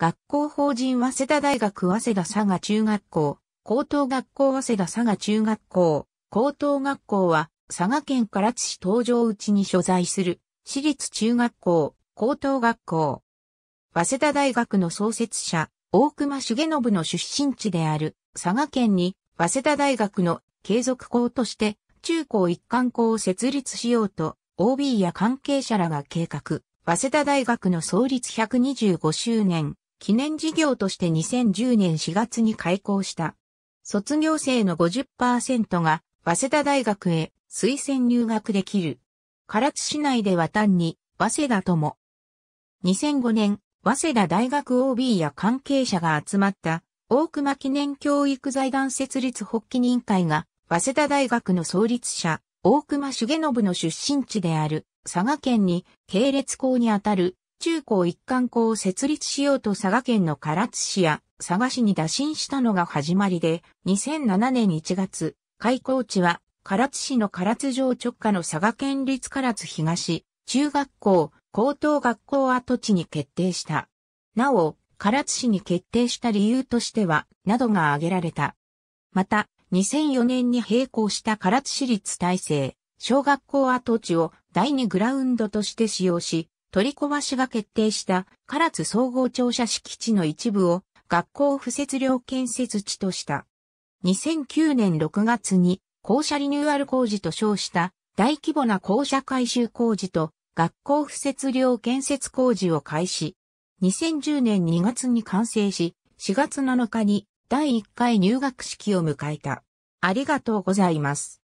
学校法人早稲田大学早稲田佐賀中学校、高等学校早稲田佐賀中学校、高等学校は佐賀県唐津市東条内に所在する私立中学校、高等学校。早稲田大学の創設者、大隈重信の出身地である佐賀県に早稲田大学の継続校として中高一貫校を設立しようと OB や関係者らが計画。早稲田大学の創立125周年記念事業として2010年4月に開校した。卒業生の50%が早稲田大学へ推薦入学できる。唐津市内では単に早稲田とも。2005年、早稲田大学 OB や関係者が集まった大熊記念教育財団設立発起人会が早稲田大学の創立者、大熊重信の出身地である佐賀県に系列校にあたる中高一貫校を設立しようと佐賀県の唐津市や佐賀市に打診したのが始まりで、2007年1月、開校地は唐津市の唐津城直下の佐賀県立唐津東、中学校、高等学校跡地に決定した。なお、唐津市に決定した理由としては、などが挙げられた。また、2004年に並行した唐津市立大制、小学校跡地を第2グラウンドとして使用し、取り壊しが決定した唐津総合庁舎敷地の一部を学校不設料建設地とした。2009年6月に校舎リニューアル工事と称した大規模な校舎改修工事と学校不設料建設工事を開始。2010年2月に完成し、4月7日に第1回入学式を迎えた。ありがとうございます。